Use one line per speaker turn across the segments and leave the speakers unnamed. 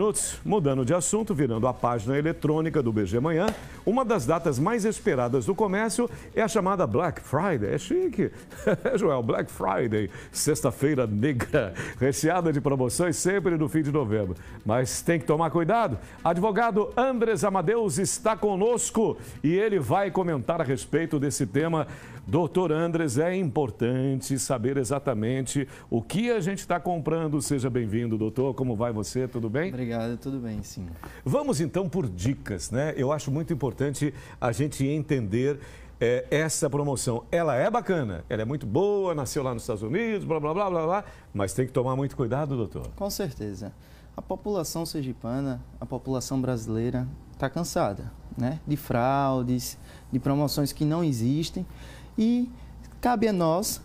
Minutos, mudando de assunto, virando a página eletrônica do BG Manhã, uma das datas mais esperadas do comércio é a chamada Black Friday. É chique, Joel, Black Friday, sexta-feira negra, recheada de promoções sempre no fim de novembro. Mas tem que tomar cuidado. Advogado Andres Amadeus está conosco e ele vai comentar a respeito desse tema. Doutor Andres, é importante saber exatamente o que a gente está comprando. Seja bem-vindo, doutor. Como vai você? Tudo bem? Obrigado obrigado, tudo bem, sim. Vamos então por dicas, né? Eu acho muito importante a gente entender é, essa promoção. Ela é bacana, ela é muito boa, nasceu lá nos Estados Unidos, blá, blá, blá, blá, blá, mas tem que tomar muito cuidado, doutor. Com certeza. A população
sergipana, a população brasileira, está cansada né? de fraudes, de promoções que não existem e cabe a nós,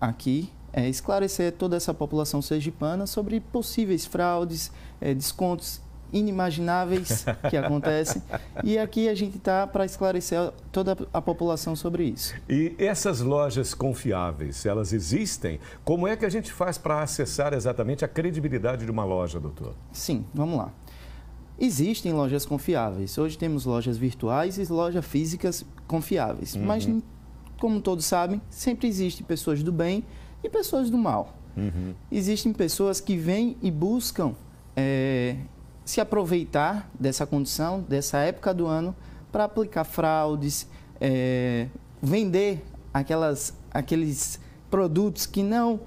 aqui, é, esclarecer toda essa população sergipana sobre possíveis fraudes, é, descontos inimagináveis que acontecem. e aqui a gente está para esclarecer
toda a população sobre isso. E essas lojas confiáveis, elas existem? Como é que a gente faz para acessar exatamente a credibilidade de uma loja, doutor? Sim, vamos
lá. Existem lojas confiáveis. Hoje temos lojas virtuais e lojas físicas confiáveis. Uhum. Mas, como todos sabem, sempre existem pessoas do bem e pessoas do mal. Uhum. Existem pessoas que vêm e buscam é, se aproveitar dessa condição, dessa época do ano, para aplicar fraudes, é, vender aquelas, aqueles produtos que não,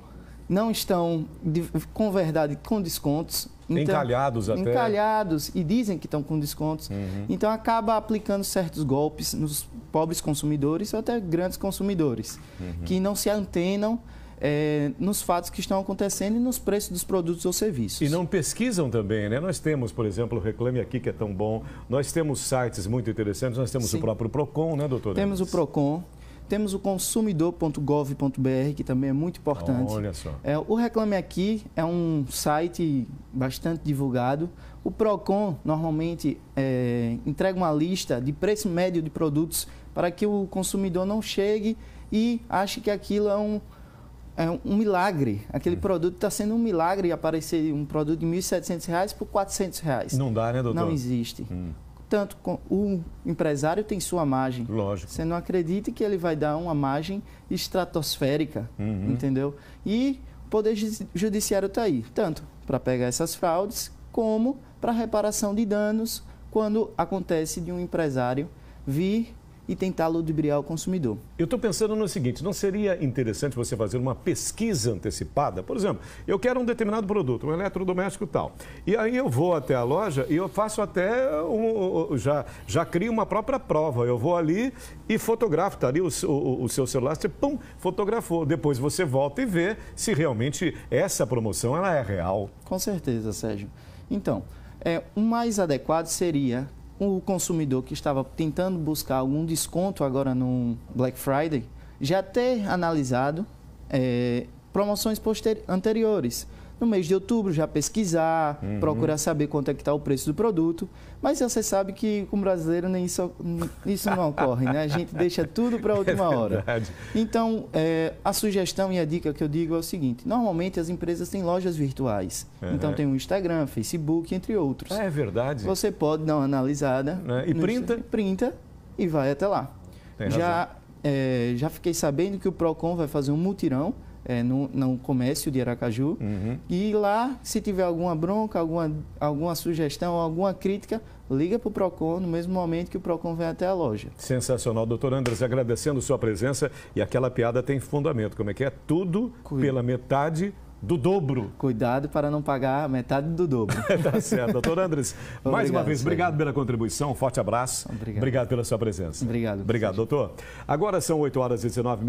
não estão de, com verdade com descontos. Então, encalhados até. Encalhados e dizem que estão com descontos. Uhum. Então acaba aplicando certos golpes nos pobres consumidores ou até grandes consumidores, uhum. que não se antenam é,
nos fatos que estão acontecendo e nos preços dos produtos ou serviços. E não pesquisam também, né? Nós temos, por exemplo, o Reclame Aqui, que é tão bom. Nós temos sites muito interessantes. Nós temos Sim. o próprio PROCON, né, doutor? Temos o
PROCON. Temos o consumidor.gov.br, que também é muito importante. Olha só. É, o Reclame Aqui é um site bastante divulgado. O PROCON normalmente é, entrega uma lista de preço médio de produtos para que o consumidor não chegue e ache que aquilo é um, é um milagre. Aquele é. produto está sendo um milagre aparecer um produto de R$ 1.700 por R$ reais. Não dá, né, doutor? Não existe. Hum. Tanto com, o empresário tem sua margem. Lógico. Você não acredita que ele vai dar uma margem estratosférica, uhum. entendeu? E o Poder Judiciário está aí, tanto para pegar essas fraudes, como para reparação de danos quando acontece de um empresário vir
e tentar ludibriar o consumidor. Eu estou pensando no seguinte: não seria interessante você fazer uma pesquisa antecipada? Por exemplo, eu quero um determinado produto, um eletrodoméstico tal. E aí eu vou até a loja e eu faço até um, já, já crio uma própria prova. Eu vou ali e fotografo, está ali o, o, o seu celular, você pum, fotografou. Depois você volta e vê se realmente essa promoção ela é real. Com certeza, Sérgio. Então,
é, o mais adequado seria o consumidor que estava tentando buscar algum desconto agora no Black Friday já ter analisado é, promoções anteriores no mês de outubro já pesquisar, uhum. procurar saber quanto é que está o preço do produto. Mas você sabe que com o brasileiro nem isso, isso não ocorre, né? A gente deixa tudo para a é última é hora. Então, é, a sugestão e a dica que eu digo é o seguinte: normalmente as empresas têm lojas virtuais. Uhum. Então tem o Instagram, Facebook, entre outros. Ah, é verdade. Você pode dar uma analisada. É? E printa? Printa e vai até lá. Tem já, é, já fiquei sabendo que o PROCON vai fazer um mutirão é, no, no, comércio de Aracaju. Uhum. E lá, se tiver alguma bronca, alguma, alguma sugestão, alguma crítica, liga para o PROCON no mesmo momento que o PROCON vem até a loja.
Sensacional, doutor Andres, agradecendo sua presença e aquela piada tem fundamento, como é que é? Tudo Cuida. pela metade do dobro. Cuidado para não pagar metade do dobro. tá certo, doutor Andres. Obrigado, mais uma vez, obrigado pela contribuição, um forte abraço. Obrigado. obrigado pela sua presença. Obrigado. Obrigado, doutor. Agora são 8 horas e 19